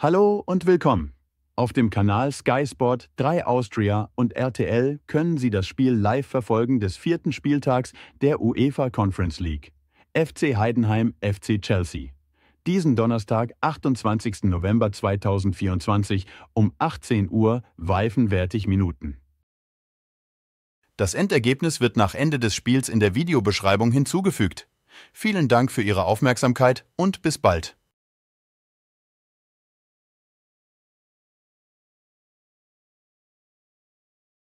Hallo und willkommen. Auf dem Kanal Sky Sport 3 Austria und RTL können Sie das Spiel live verfolgen des vierten Spieltags der UEFA Conference League. FC Heidenheim, FC Chelsea. Diesen Donnerstag, 28. November 2024 um 18 Uhr, Weifenwertig Minuten. Das Endergebnis wird nach Ende des Spiels in der Videobeschreibung hinzugefügt. Vielen Dank für Ihre Aufmerksamkeit und bis bald.